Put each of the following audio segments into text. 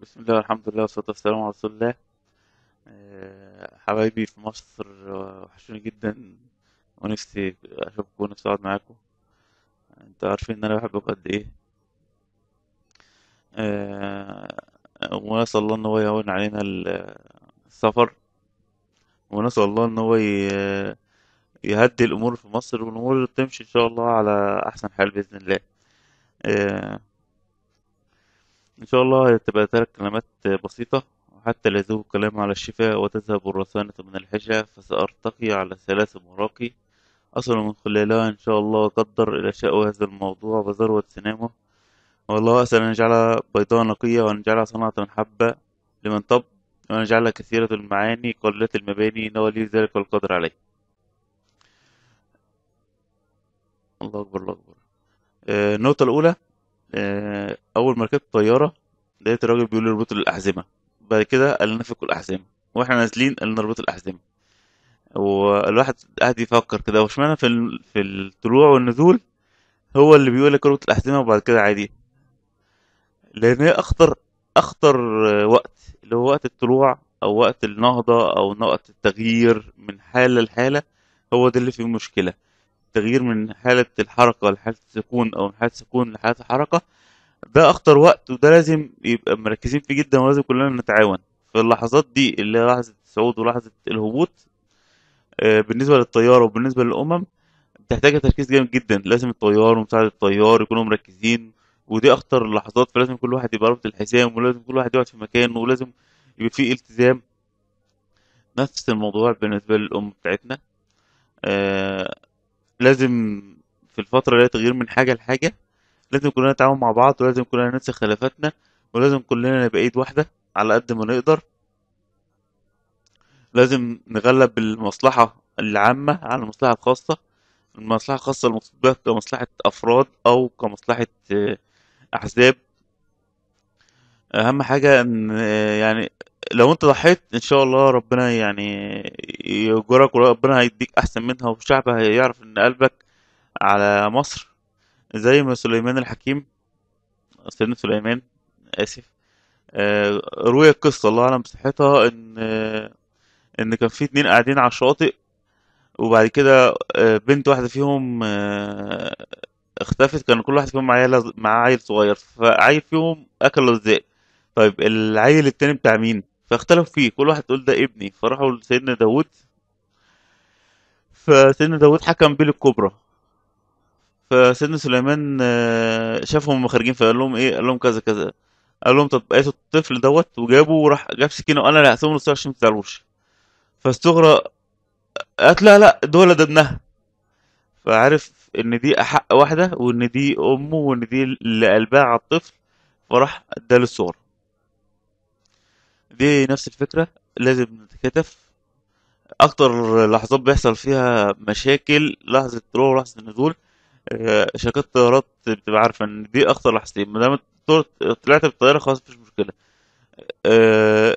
بسم الله والحمد لله والصلاة والسلام على رسول الله آه، حبايبي في مصر آه، وحشوني جدا ونفسي أشوفكم ونفسي أقعد معاكم انتوا عارفين إن أنا بحبك قد إيه آه، ونسأل الله إن هو يهون علينا السفر ونسأل الله إن هو يهدي الأمور في مصر والأمور تمشي إن شاء الله على أحسن حال بإذن الله إن شاء الله تبقى ثلاث كلمات بسيطة حتى لا يذوب الكلام على الشفاء وتذهب الرسانة من الحجة فسأرتقي على ثلاث مراقي أصل من خلالها إن شاء الله قدر إلى شأو هذا الموضوع بذروة سنامه والله أسأل أن يجعلها بيضاء نقية وأن يجعلها صنعة من حبة لمن طب وأن يجعلها كثيرة المعاني قليلة المباني إن ذلك والقدر عليه الله أكبر الله أكبر آه، النقطة الأولى آه، أول ما ركبت طيارة لقيت الراجل بيقول لي اربطوا الاحزمه بعد كده قال لنا فكوا الاحزمه واحنا نازلين قال لنا اربطوا الاحزمه والواحد قاعد يفكر كده واشمعنى في في الطلوع والنزول هو اللي بيقول لك اربط الاحزمه وبعد كده عادي لان هي اخطر اخطر وقت اللي هو وقت الطلوع او وقت النهضه او وقت التغيير من حاله لحاله هو ده اللي فيه مشكله التغيير من حاله الحركه لحاله السكون او من حاله السكون لحاله الحركه ده اخطر وقت وده لازم يبقى مركزين فيه جدا ولازم كلنا نتعاون في اللحظات دي اللي هي لحظه الصعود ولحظه الهبوط آه، بالنسبه للطياره وبالنسبه للامم بتحتاج تركيز جامد جدا لازم الطيار ومساعد الطيار يكونوا مركزين ودي اخطر اللحظات فلازم كل واحد يبقى رابط الحزام ولازم كل واحد يقعد في مكانه ولازم يبقى فيه التزام نفس الموضوع بالنسبه للام بتاعتنا آه لازم في الفتره هي تغيير من حاجه لحاجه لازم كلنا نتعاون مع بعض ولازم كلنا ننسى خلافاتنا ولازم كلنا نبقى ايد واحده على قد ما نقدر لازم نغلب المصلحه العامه على المصلحه الخاصه المصلحه الخاصه المقصود بها كمصلحه افراد او كمصلحه آه، احزاب اهم حاجه ان آه، يعني لو انت ضحيت ان شاء الله ربنا يعني يجرك وربنا هيديك احسن منها وشعبها هيعرف ان قلبك على مصر زي ما سليمان الحكيم سيدنا سليمان آسف آه روي القصة الله أعلم بصحتها إن آه إن كان في اتنين قاعدين على الشاطئ وبعد كده آه بنت واحدة فيهم آه، اختفت كان كل واحد فيهم معاه عيل صغير فعيل فيهم أكل لزاق طيب العيل التاني بتاع مين؟ فاختلفوا فيه كل واحد تقول ده ابني فراحوا لسيدنا داوود فسيدنا داوود حكم بيه الكبرى فسيدنا سليمان آه، شافهم خارجين فقال لهم ايه قال لهم كذا كذا قال لهم طب قايت الطفل دوت وجابه وراح جاب سكينه وانا اللي هقسمه نص عشان ما تزعلوش قالت لا لا دول ده ابنها فعرف ان دي احق واحده وان دي امه وان دي اللي قلبها على الطفل فراح اداه للصغر دي نفس الفكره لازم نتكتف اكتر لحظات بيحصل فيها مشاكل لحظه طلوع ولحظه نزول شركات الطيارات بتبقى عارفه ان دي اخطر لحظتين ما دام طلعت بالطياره خلاص مفيش مشكله أه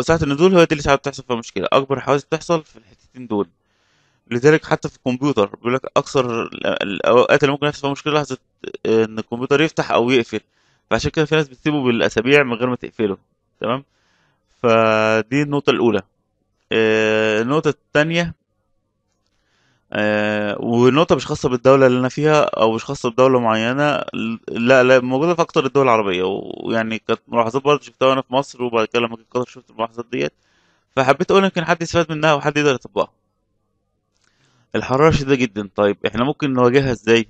ساعه النزول هي دي اللي ساعات بتحصل فيها مشكله اكبر حوادث بتحصل في الحتتين دول لذلك حتى في الكمبيوتر بيقول لك اكثر الاوقات اللي ممكن يحصل فيها مشكله لحظه آه، ان الكمبيوتر يفتح او يقفل فعشان كده في ناس بتسيبه بالاسابيع من غير ما تقفله تمام فدي النقطه الاولى آه، النقطه الثانيه آه والنقطة مش خاصة بالدولة اللي أنا فيها أو مش خاصة بدولة معينة لا لا موجودة في أكتر الدول العربية ويعني كانت ملاحظات برضه شفتها وأنا في مصر وبعد كده لما كنت قطر شفت الملاحظات ديت فحبيت أقول يمكن حد يستفاد منها وحد يقدر يطبقها. الحرارة شديدة جدا طيب إحنا ممكن نواجهها إزاي؟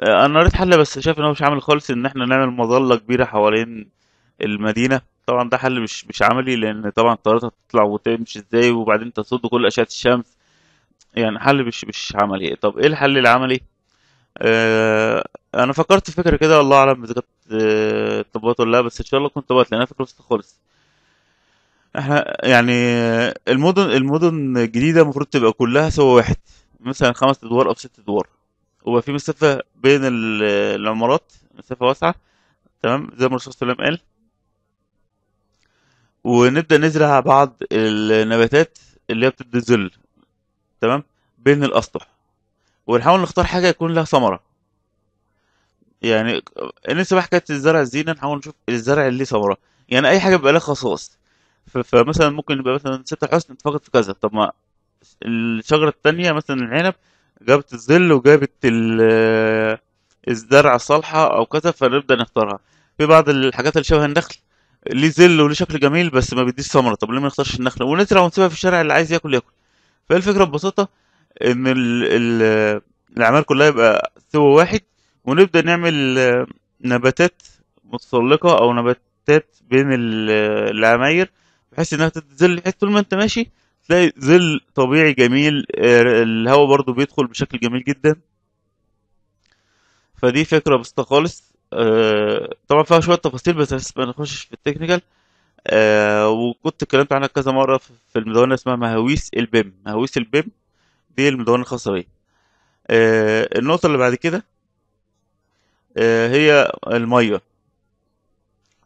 آه أنا قريت حل بس شايف إن هو مش عامل خالص إن إحنا نعمل مظلة كبيرة حوالين المدينة طبعا ده حل مش مش عملي لأن طبعا الطيارات هتطلع وتمشي إزاي وبعدين تصد كل أشعة الشمس يعني حل مش مش عملي طب ايه الحل العملي آه انا فكرت في فكره كده والله اعلم اذا كانت آه اتطبقت ولا لا بس ان شاء الله كنت طبقت لانها فكره بسيطه خالص احنا يعني المدن المدن الجديده المفروض تبقى كلها سوا واحد مثلا خمس ادوار او ست ادوار ويبقى في مسافه بين العمارات مسافه واسعه تمام زي ما الرسول صلى الله عليه وسلم قال ونبدا نزرع بعض النباتات اللي هي بتدي ظل تمام بين الاسطح ونحاول نختار حاجه يكون لها ثمره يعني لسه بقى حكايه الزرع الزينه نحاول نشوف الزرع اللي ليه ثمره يعني اي حاجه بيبقى لها خصائص فمثلا ممكن يبقى مثلا ست حسن اتفقت في كذا طب ما الشجره الثانيه مثلا العنب جابت الظل وجابت الزرع الصالحه او كذا فنبدا نختارها في بعض الحاجات اللي شبه النخل ليه ظل وليه شكل جميل بس ما بيديش ثمره طب ليه ما نختارش النخله ونزرع ونسيبها في الشارع اللي عايز ياكل ياكل فالفكره الفكره ببساطه ان ال ال الاعمال كلها يبقى سوى واحد ونبدا نعمل نباتات متسلقه او نباتات بين العماير بحيث انها تتزل بحيث طول ما انت ماشي تلاقي ظل طبيعي جميل آه، الهواء برضو بيدخل بشكل جميل جدا فدي فكره بسيطه خالص آه، طبعا فيها شويه تفاصيل بس ما نخشش في التكنيكال آه وكنت اتكلمت عنها كذا مره في المدونه اسمها مهاويس البيم مهاويس البيم دي المدونه الخاصه بيا آه النقطه اللي بعد كده آه هي الميه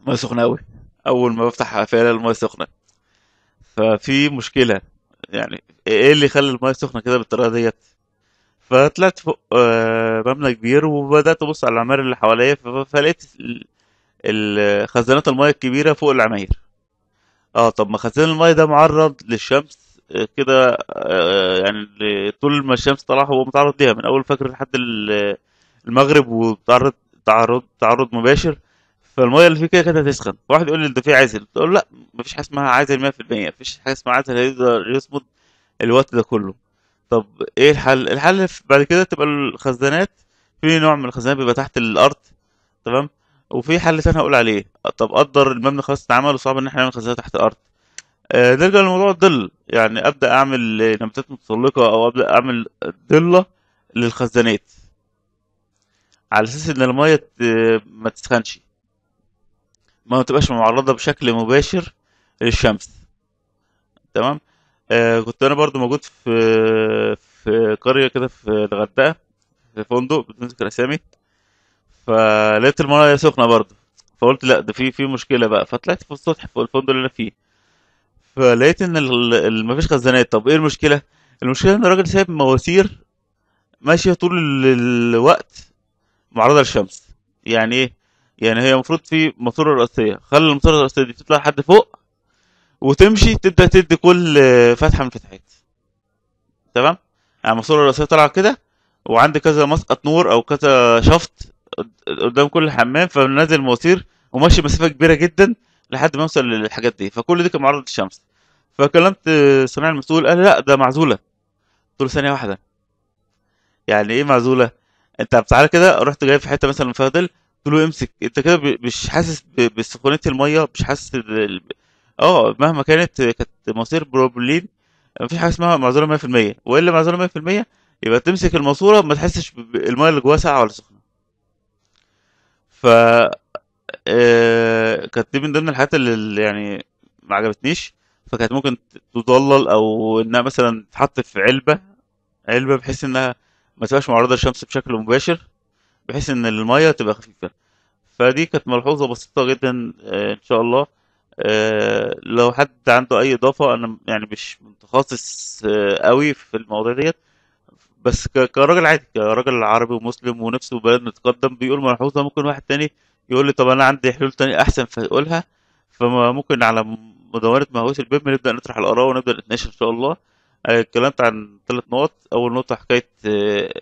ما سخنه قوي اول ما بفتح فعلا الميه سخنه ففي مشكله يعني ايه اللي خلى الميه سخنه كده بالطريقه ديت فطلعت فوق آه مبنى كبير وبدات ابص على العماير اللي حواليا فلقيت خزانات المايه الكبيره فوق العماير اه طب ما خزان الماء ده معرض للشمس آه، كده آه، آه، يعني طول ما الشمس طالعه هو متعرض ليها من اول الفجر لحد المغرب وتعرض تعرض تعرض مباشر فالميه اللي فيه كده كده هتسخن واحد يقول لي ده فيه عازل تقول لا مفيش حاجه اسمها عازل 100% مفيش حاجه اسمها عازل هيقدر يصمد الوقت ده كله طب ايه الحل الحل بعد كده تبقى الخزانات في نوع من الخزانات بيبقى تحت الارض تمام وفي حل تاني هقول عليه طب قدر المبنى خلاص اتعمل وصعب ان احنا نعمل خزانه تحت الارض آه نرجع لموضوع الظل يعني ابدا اعمل نباتات متسلقه او ابدا اعمل ضله للخزانات على اساس ان الميه ما تسخنش ما تبقاش معرضه بشكل مباشر للشمس تمام آه كنت انا برضو موجود في في قريه كده في الغردقه في فندق بدون الاسامي اسامي فلقيت الميه سخنه برضو فقلت لا ده في في مشكله بقى فطلعت في السطح في الفندق اللي انا فيه فلقيت ان مفيش خزانات طب ايه المشكله المشكله ان الراجل سايب مواسير ماشيه طول الوقت معرضه للشمس يعني ايه يعني هي المفروض في ماسوره رئيسيه خلي الماسوره الرئيسيه دي تطلع لحد فوق وتمشي تبدا تدي كل فتحه من فتحات تمام يعني الماسوره الرئيسيه طالعه كده وعندي كذا مسقط نور او كذا شفط قدام كل حمام فنازل مواسير وماشي مسافه كبيره جدا لحد ما يوصل للحاجات دي فكل دي كان معرض للشمس فكلمت صناع المسؤول قال لا ده معزوله قلت له ثانيه واحده يعني ايه معزوله انت بتعالى كده رحت جاي في حته مثلا فاضل قلت له امسك انت كده مش حاسس بسخونيه الميه مش حاسس بال... اه مهما كانت كانت مصير بروبلين مفيش حاجه اسمها معزوله 100% والا معزوله 100% يبقى تمسك الماسوره ما تحسش بالميه اللي جواها ساقعه ولا سخنه ف آه، كانت دي من ضمن الحاجات اللي يعني ما عجبتنيش فكانت ممكن تضلل او انها مثلا تتحط في علبه علبه بحيث انها ما تبقاش معرضه للشمس بشكل مباشر بحيث ان الميه تبقى خفيفه فدي كانت ملحوظه بسيطه جدا آه، ان شاء الله آه، لو حد عنده اي اضافه انا يعني مش متخصص قوي في المواضيع ديت بس كراجل عادي كراجل عربي ومسلم ونفسه وبلد متقدم بيقول ملحوظه ممكن واحد تاني يقول لي طب انا عندي حلول تانية احسن فيقولها فممكن على مدونة مهوية البيم نبدأ نطرح الآراء ونبدأ نتناقش إن شاء الله آه، اتكلمت عن ثلاث نقط أول نقطة حكاية آه،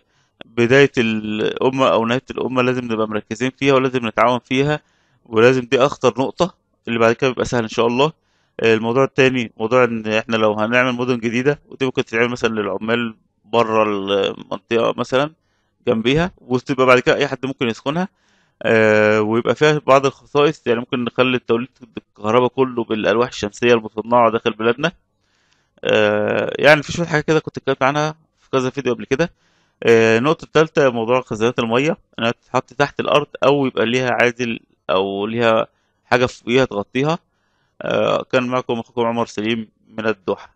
بداية الأمة أو نهاية الأمة لازم نبقى مركزين فيها ولازم نتعاون فيها ولازم دي أخطر نقطة اللي بعد كده بيبقى سهل إن شاء الله آه، الموضوع التاني موضوع إن إحنا لو هنعمل مدن جديدة ودي ممكن تتعمل مثلا للعمال بره المنطقه مثلا جنبيها وتبقى بعد كده اي حد ممكن يسكنها آه ويبقى فيها بعض الخصائص يعني ممكن نخلي توليد الكهرباء كله بالالواح الشمسيه المصنعه داخل بلادنا آه يعني في شويه حاجات كده كنت اتكلمت عنها في كذا فيديو قبل كده آه النقطه الثالثه موضوع خزانات الميه انها تتحط تحت الارض او يبقى ليها عازل او ليها حاجه فوقيها تغطيها آه، كان معكم اخوكم عمر سليم من الدوحه